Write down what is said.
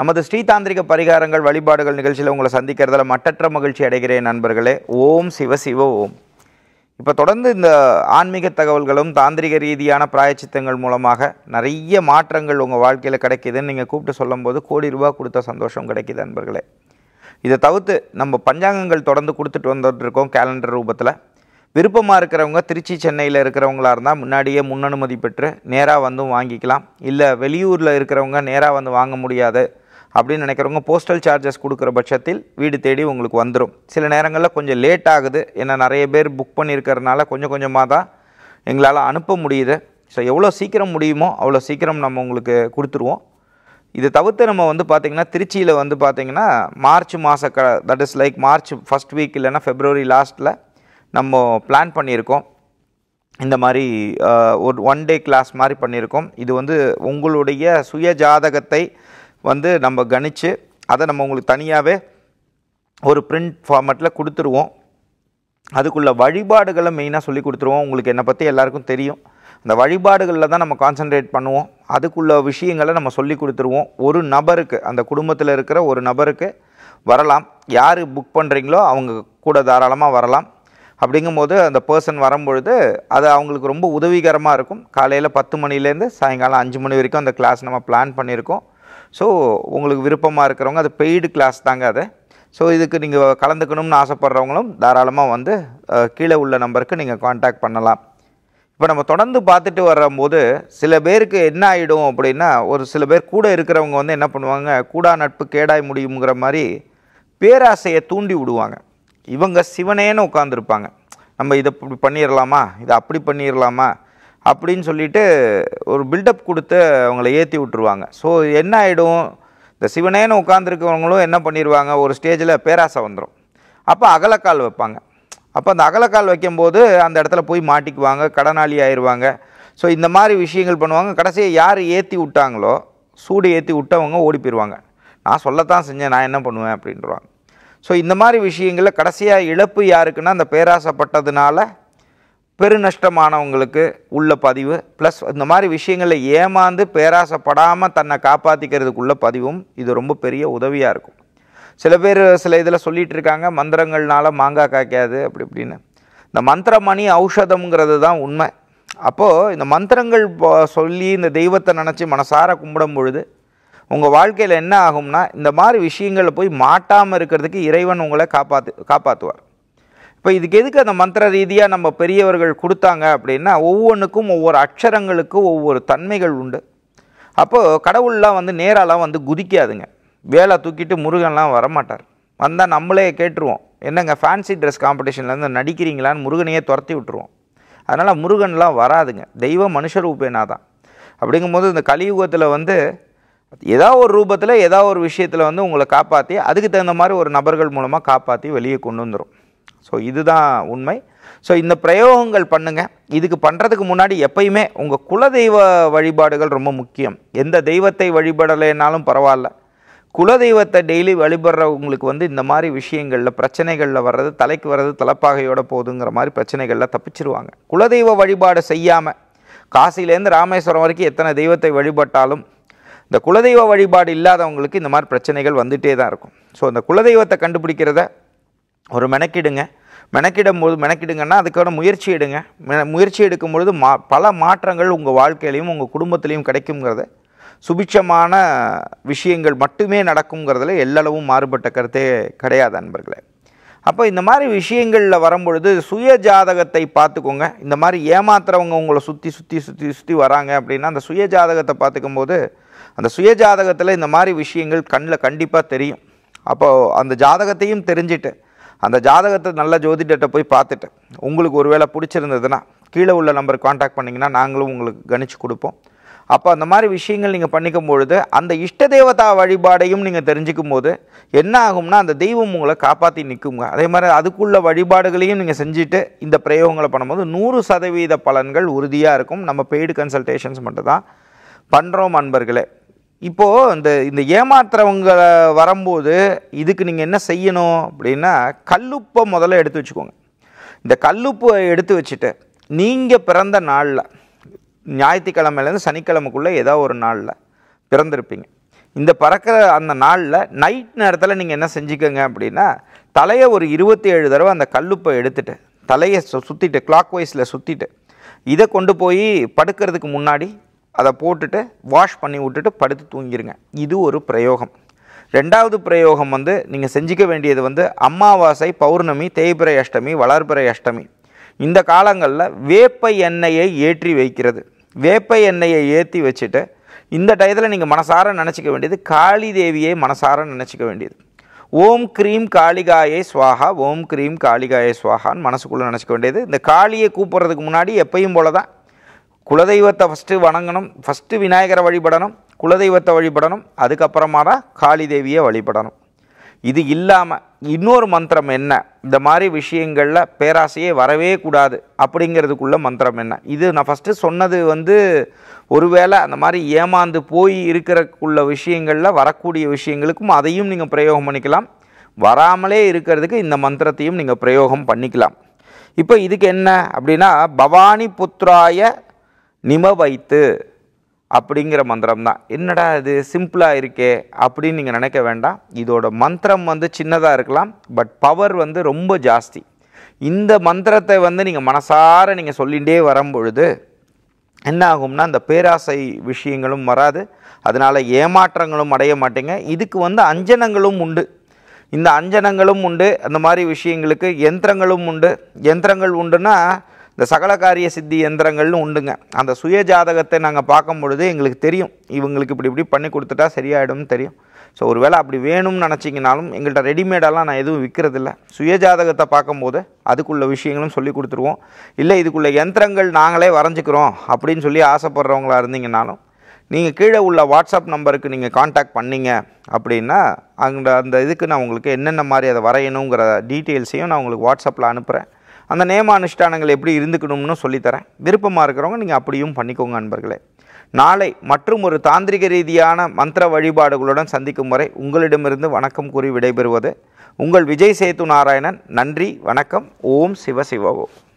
நமது ஸ்ரீதாந்திரிக பரிகாரங்கள் வழிபாடுகள் நிகழ்ச்சியில் உங்களை சந்திக்கிறதுல மட்டற்ற மகிழ்ச்சி அடைகிறேன் நண்பர்களே ஓம் சிவ சிவ ஓம் இப்போ தொடர்ந்து இந்த ஆன்மீக தகவல்களும் தாந்திரிக ரீதியான பிராயச்சித்தங்கள் மூலமாக நிறைய மாற்றங்கள் உங்கள் வாழ்க்கையில் கிடைக்கிதுன்னு நீங்கள் கூப்பிட்டு சொல்லும்போது கோடி ரூபா கொடுத்த சந்தோஷம் கிடைக்கிது நண்பர்களே இதை தவிர்த்து நம்ம பஞ்சாங்கங்கள் தொடர்ந்து கொடுத்துட்டு வந்துட்டுருக்கோம் கேலண்டர் ரூபத்தில் விருப்பமாக இருக்கிறவங்க திருச்சி சென்னையில் இருக்கிறவங்களா இருந்தால் முன்னாடியே முன்னனுமதி பெற்று நேராக வந்தும் வாங்கிக்கலாம் இல்லை வெளியூரில் இருக்கிறவங்க நேராக வந்து வாங்க முடியாது அப்படின்னு நினைக்கிறவங்க போஸ்டல் சார்ஜஸ் கொடுக்குற பட்சத்தில் வீடு தேடி உங்களுக்கு வந்துடும் சில நேரங்களில் கொஞ்சம் லேட் ஆகுது ஏன்னா நிறைய பேர் புக் பண்ணியிருக்கிறதுனால கொஞ்சம் கொஞ்சமாக தான் எங்களால் அனுப்ப முடியுது ஸோ எவ்வளோ சீக்கிரம் முடியுமோ அவ்வளோ சீக்கிரம் நம்ம உங்களுக்கு கொடுத்துருவோம் இதை தவிர்த்து நம்ம வந்து பார்த்திங்கன்னா திருச்சியில் வந்து பார்த்திங்கன்னா மார்ச் மாத க that is like March first week இல்லைன்னா ஃபெப்ரவரி லாஸ்ட்டில் நம்ம பிளான் பண்ணியிருக்கோம் இந்த மாதிரி ஒரு ஒன் டே கிளாஸ் மாதிரி பண்ணியிருக்கோம் இது வந்து உங்களுடைய சுய ஜாதகத்தை வந்து நம்ம கணித்து அதை நம்ம உங்களுக்கு தனியாகவே ஒரு பிரிண்ட் ஃபார்மேட்டில் கொடுத்துருவோம் அதுக்குள்ள வழிபாடுகளை மெயினாக சொல்லி கொடுத்துருவோம் உங்களுக்கு என்னை பற்றி எல்லாருக்கும் தெரியும் அந்த வழிபாடுகளில் தான் நம்ம கான்சன்ட்ரேட் பண்ணுவோம் அதுக்குள்ள விஷயங்களை நம்ம சொல்லி கொடுத்துருவோம் ஒரு நபருக்கு அந்த குடும்பத்தில் இருக்கிற ஒரு நபருக்கு வரலாம் யார் புக் பண்ணுறீங்களோ அவங்க கூட தாராளமாக வரலாம் அப்படிங்கும்போது அந்த பர்சன் வரும்பொழுது அது அவங்களுக்கு ரொம்ப உதவிகரமாக இருக்கும் காலையில் பத்து மணிலேருந்து சாயங்காலம் அஞ்சு மணி வரைக்கும் அந்த கிளாஸ் நம்ம பிளான் பண்ணியிருக்கோம் ஸோ உங்களுக்கு விருப்பமாக இருக்கிறவங்க அது பெய்டு கிளாஸ் தாங்க அது ஸோ இதுக்கு நீங்கள் கலந்துக்கணும்னு ஆசைப்பட்றவங்களும் தாராளமாக வந்து கீழே உள்ள நம்பருக்கு நீங்கள் காண்டாக்ட் பண்ணலாம் இப்போ நம்ம தொடர்ந்து பார்த்துட்டு வரும்போது சில பேருக்கு என்ன ஆகிடும் அப்படின்னா ஒரு சில பேர் கூட இருக்கிறவங்க வந்து என்ன பண்ணுவாங்க கூடா நட்பு கேடாய் முடியுங்கிற மாதிரி பேராசையை தூண்டி விடுவாங்க இவங்க சிவனேன்னு உட்காந்துருப்பாங்க நம்ம இதை இப்படி பண்ணிடலாமா இதை அப்படி பண்ணிடலாமா அப்படின்னு சொல்லிட்டு ஒரு பில்டப் கொடுத்து அவங்கள ஏற்றி விட்டுருவாங்க ஸோ என்ன ஆகிடும் இந்த சிவனேன்னு உட்காந்துருக்கவங்களும் என்ன பண்ணிடுவாங்க ஒரு ஸ்டேஜில் பேராசை வந்துடும் அப்போ அகலக்கால் வைப்பாங்க அப்போ அந்த அகலக்கால் வைக்கும்போது அந்த இடத்துல போய் மாட்டிக்குவாங்க கடனாளி ஆயிடுவாங்க ஸோ இந்த மாதிரி விஷயங்கள் பண்ணுவாங்க கடைசியை யார் ஏற்றி விட்டாங்களோ சூடு ஏற்றி விட்டவங்க ஓடி போயிடுவாங்க நான் சொல்லத்தான் செஞ்சேன் நான் என்ன பண்ணுவேன் அப்படின்றவாங்க ஸோ இந்த மாதிரி விஷயங்களில் கடைசியாக இழப்பு யாருக்குன்னா அந்த பேராசைப்பட்டதுனால பெருநஷ்டமானவங்களுக்கு உள்ள பதிவு ப்ளஸ் இந்த மாதிரி விஷயங்களில் ஏமாந்து பேராசைப்படாமல் தன்னை காப்பாற்றிக்கிறதுக்குள்ள பதிவும் இது ரொம்ப பெரிய உதவியாக இருக்கும் சில பேர் சில இதில் சொல்லிகிட்டு இருக்காங்க மந்திரங்கள்னால மாங்காய் காய்க்காது அப்படி இப்படின்னு இந்த மந்திரமணி ஔஷதம்ங்கிறது தான் உண்மை அப்போது இந்த மந்திரங்கள் சொல்லி இந்த தெய்வத்தை நினச்சி மனசார கும்பிடும் பொழுது உங்கள் வாழ்க்கையில் என்ன ஆகும்னா இந்த மாதிரி விஷயங்களை போய் மாட்டாமல் இருக்கிறதுக்கு இறைவன் உங்களை காப்பாற்று காப்பாற்றுவார் இப்போ இதுக்கு எதுக்கு அந்த மந்திர ரீதியாக நம்ம பெரியவர்கள் கொடுத்தாங்க அப்படின்னா ஒவ்வொன்றுக்கும் ஒவ்வொரு அக்ஷரங்களுக்கு ஒவ்வொரு தன்மைகள் உண்டு அப்போது கடவுள்லாம் வந்து நேராலாம் வந்து குதிக்காதுங்க வேலை தூக்கிட்டு முருகன்லாம் வரமாட்டார் வந்தால் நம்மளே கேட்டுருவோம் என்னங்க ஃபேன்சி ட்ரெஸ் காம்படிஷன்லேருந்து நடிக்கிறீங்களான்னு முருகனையே துரத்தி விட்டுருவோம் அதனால் முருகன்லாம் வராதுங்க தெய்வ மனுஷ ரூபேனா தான் அப்படிங்கும்போது இந்த கலியுகத்தில் வந்து ஏதோ ஒரு ரூபத்தில் ஏதோ ஒரு விஷயத்தில் வந்து உங்களை காப்பாற்றி அதுக்கு தகுந்த மாதிரி ஒரு நபர்கள் மூலமாக காப்பாற்றி வெளியே கொண்டு வந்துடும் ஸோ இதுதான் உண்மை ஸோ இந்த பிரயோகங்கள் பண்ணுங்கள் இதுக்கு பண்ணுறதுக்கு முன்னாடி எப்பயுமே உங்கள் குலதெய்வ வழிபாடுகள் ரொம்ப முக்கியம் எந்த தெய்வத்தை வழிபடலைனாலும் பரவாயில்ல குலதெய்வத்தை டெய்லி வழிபடுறவங்களுக்கு வந்து இந்த மாதிரி விஷயங்களில் பிரச்சனைகளில் வர்றது தலைக்கு வர்றது தலைப்பாகையோட போதுங்கிற மாதிரி பிரச்சனைகளில் தப்பிச்சிருவாங்க குலதெய்வ வழிபாடு செய்யாமல் காசிலேருந்து ராமேஸ்வரம் வரைக்கும் எத்தனை தெய்வத்தை வழிபட்டாலும் இந்த குலதெய்வ வழிபாடு இல்லாதவங்களுக்கு இந்த மாதிரி பிரச்சனைகள் வந்துகிட்டே தான் இருக்கும் ஸோ அந்த குலதெய்வத்தை கண்டுபிடிக்கிறத ஒரு மெனக்கிடுங்க மெனக்கிடும் போது மெனக்கிடுங்கன்னா அதுக்கான முயற்சி எடுங்க முயற்சி எடுக்கும் பொழுது மா பல மாற்றங்கள் உங்கள் வாழ்க்கையிலையும் உங்கள் குடும்பத்துலேயும் கிடைக்குங்கிறத சுபிட்சமான விஷயங்கள் மட்டுமே நடக்குங்கிறதுல எல்லளவும் மாறுபட்ட கருத்தே கிடையாது அன்பர்களே அப்போ இந்த மாதிரி விஷயங்களில் வரும்பொழுது சுய ஜாதகத்தை பார்த்துக்கோங்க இந்த மாதிரி ஏமாத்துறவங்க உங்களை சுற்றி சுற்றி சுற்றி சுற்றி வராங்க அப்படின்னா அந்த சுய ஜாதகத்தை பார்த்துக்கும் போது அந்த சுய ஜாதகத்தில் இந்த மாதிரி விஷயங்கள் கண்ணில் கண்டிப்பாக தெரியும் அப்போது அந்த ஜாதகத்தையும் தெரிஞ்சுட்டு அந்த ஜாதகத்தை நல்ல ஜோதிடத்தை போய் பார்த்துட்டு உங்களுக்கு ஒரு வேளை பிடிச்சிருந்ததுன்னா கீழே உள்ள நம்பருக்கு காண்டாக்ட் பண்ணிங்கன்னா நாங்களும் உங்களுக்கு கணிச்சு கொடுப்போம் அப்போ அந்த மாதிரி விஷயங்கள் நீங்கள் பண்ணிக்கும் பொழுது அந்த இஷ்ட தேவதா வழிபாடையும் நீங்கள் தெரிஞ்சுக்கும் போது என்ன ஆகும்னா அந்த தெய்வம் உங்களை காப்பாற்றி நிற்குங்க அதே மாதிரி அதுக்குள்ள வழிபாடுகளையும் நீங்கள் செஞ்சுட்டு இந்த பிரயோகங்களை பண்ணும்போது நூறு சதவீத பலன்கள் உறுதியாக இருக்கும் நம்ம பெய்டு கன்சல்டேஷன்ஸ் மட்டும் தான் பண்ணுறோம் அன்பர்களே இப்போது இந்த இந்த ஏமாத்துறவங்க வரும்போது இதுக்கு நீங்கள் என்ன செய்யணும் அப்படின்னா கல்லுப்பை முதல்ல எடுத்து வச்சுக்கோங்க இந்த கல்லுப்பை எடுத்து வச்சுட்டு நீங்கள் பிறந்த நாளில் ஞாயிற்றுக்கிழமையிலேருந்து சனிக்கிழமைக்குள்ளே ஏதோ ஒரு நாளில் பிறந்திருப்பீங்க இந்த பறக்கிற அந்த நாளில் நைட் நேரத்தில் நீங்கள் என்ன செஞ்சுக்கோங்க அப்படின்னா தலையை ஒரு இருபத்தி ஏழு தடவை அந்த கல்லுப்பை எடுத்துட்டு தலையை சுற்றிட்டு கிளாக் வைஸில் சுற்றிட்டு இதை கொண்டு போய் படுக்கிறதுக்கு முன்னாடி அதை போட்டுட்டு வாஷ் பண்ணி விட்டுட்டு படுத்து தூங்கிடுங்க இது ஒரு பிரயோகம் ரெண்டாவது பிரயோகம் வந்து நீங்கள் செஞ்சிக்க வேண்டியது வந்து அமாவாசை பௌர்ணமி தேய்பிரை அஷ்டமி வளர்பிறை அஷ்டமி இந்த காலங்களில் வேப்ப எண்ணெயை ஏற்றி வைக்கிறது வேப்ப எண்ணெயை ஏற்றி வச்சுட்டு இந்த டயத்தில் நீங்கள் மனசார நினச்சிக்க வேண்டியது காளி தேவியை மனசார நினச்சிக்க வேண்டியது ஓம் க்ரீம் காளிகாயை ஸ்வாகா ஓம் க்ரீம் காளிகாயை ஸ்வாகான்னு மனசுக்குள்ளே நினச்சிக்க வேண்டியது இந்த காளியை கூப்பிட்றதுக்கு முன்னாடி எப்பையும் போல தான் குலதெய்வத்தை ஃபஸ்ட்டு வணங்கணும் ஃபஸ்ட்டு விநாயகரை வழிபடணும் குலதெய்வத்தை வழிபடணும் அதுக்கப்புறமா தான் காளி தேவியை வழிபடணும் இது இல்லாமல் இன்னொரு மந்திரம் என்ன இந்த மாதிரி விஷயங்களில் பேராசையே வரவே கூடாது அப்படிங்கிறதுக்குள்ள மந்திரம் என்ன இது நான் ஃபஸ்ட்டு சொன்னது வந்து ஒருவேளை அந்த மாதிரி ஏமாந்து போய் இருக்கிறக்குள்ள விஷயங்களில் வரக்கூடிய விஷயங்களுக்கும் அதையும் நீங்கள் பிரயோகம் பண்ணிக்கலாம் வராமலே இருக்கிறதுக்கு இந்த மந்திரத்தையும் நீங்கள் பிரயோகம் பண்ணிக்கலாம் இப்போ இதுக்கு என்ன அப்படின்னா பவானி புத்திராய நிம வைத்து அப்படிங்கிற மந்திரம் தான் என்னடா இது சிம்பிளாக இருக்கே அப்படின்னு நீங்கள் நினைக்க வேண்டாம் இதோட மந்திரம் வந்து சின்னதாக இருக்கலாம் பட் பவர் வந்து ரொம்ப ஜாஸ்தி இந்த மந்திரத்தை வந்து நீங்கள் மனசார நீங்கள் சொல்லிகிட்டே வரும்பொழுது என்ன ஆகும்னா அந்த பேராசை விஷயங்களும் வராது அதனால் ஏமாற்றங்களும் அடைய மாட்டேங்க இதுக்கு வந்து அஞ்சனங்களும் உண்டு இந்த அஞ்சனங்களும் உண்டு அந்த மாதிரி விஷயங்களுக்கு யந்திரங்களும் உண்டு யந்திரங்கள் உண்டுன்னா இந்த சகலகாரிய சித்தி எந்திரங்கள்னு உண்டுங்க அந்த சுய ஜாதகத்தை நாங்கள் பார்க்கும் பொழுது எங்களுக்கு தெரியும் இவங்களுக்கு இப்படி இப்படி பண்ணி கொடுத்துட்டா சரியாயிடும்னு தெரியும் ஸோ ஒரு வேளை அப்படி வேணும்னு நினச்சிங்கனாலும் எங்கள்கிட்ட ரெடிமேடெல்லாம் நான் எதுவும் விற்கிறதில்ல சுய ஜாதகத்தை பார்க்கும்போது அதுக்குள்ள விஷயங்களும் சொல்லி கொடுத்துருவோம் இல்லை இதுக்குள்ள யந்திரங்கள் நாங்களே வரைஞ்சிக்கிறோம் அப்படின்னு சொல்லி ஆசைப்படுறவங்களா இருந்தீங்கனாலும் நீங்கள் கீழே உள்ள வாட்ஸ்அப் நம்பருக்கு நீங்கள் காண்டாக்ட் பண்ணிங்க அப்படின்னா அங்கே அந்த இதுக்கு நான் உங்களுக்கு என்னென்ன மாதிரி அதை வரையணுங்கிற டீட்டெயில்ஸையும் நான் உங்களுக்கு வாட்ஸ்அப்பில் அனுப்புகிறேன் அந்த நேம அனுஷ்டானங்கள் எப்படி இருந்துக்கணும்னு சொல்லித்தரேன் விருப்பமாக இருக்கிறவங்க நீங்கள் அப்படியும் பண்ணிக்கோங்க நண்பர்களே நாளை மற்றும் ஒரு தாந்திரிக ரீதியான மந்திர வழிபாடுகளுடன் சந்திக்கும் வரை உங்களிடமிருந்து வணக்கம் கூறி விடைபெறுவது உங்கள் விஜய் சேத்து நாராயணன் நன்றி வணக்கம் ஓம் சிவ